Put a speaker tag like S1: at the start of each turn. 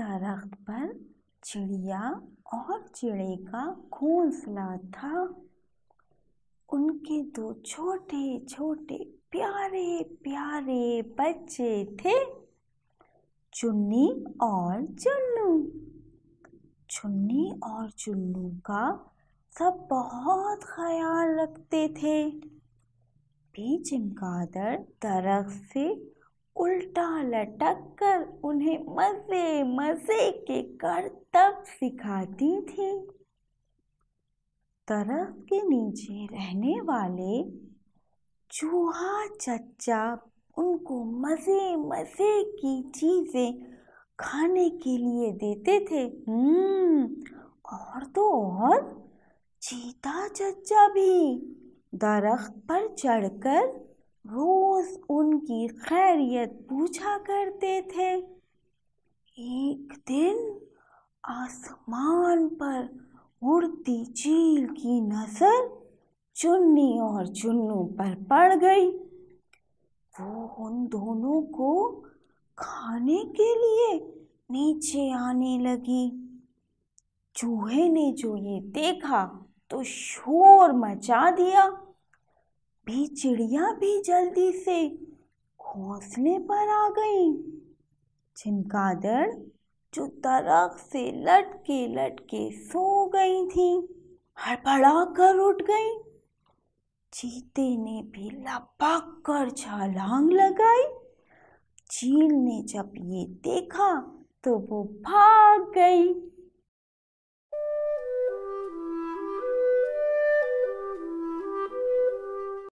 S1: दरख्त पर चिड़िया और चिड़े का घोंसला था उनके दो छोटे छोटे प्यारे प्यारे बच्चे थे चुन्नी और चुन्नू चुन्नी और चुन्नू का सब बहुत ख्याल रखते थे भी दर दरख्त से उल्टा लटक कर उन्हें मज़े मज़े के करतब सिखाती थी तरफ के नीचे रहने वाले चूहा चच्चा उनको मज़े मज़े की चीज़ें खाने के लिए देते थे हम्म और तो और चीता चच्चा भी दरख्त पर चढ़कर रोज उनकी खैरियत पूछा करते थे एक दिन आसमान पर उड़ती चील की नज़र चुन्नी और चुन्नू पर पड़ गई वो उन दोनों को खाने के लिए नीचे आने लगी चूहे ने जो ये देखा तो शोर मचा दिया भी चिड़िया भी जल्दी से घोंसले पर आ गई छिनकादड़ जो दरख से लटके लटके सो गई थी हड़बड़ा कर उठ गई चीते ने भी लपक कर छलांग लगाई चील ने जब ये देखा तो वो भाग गई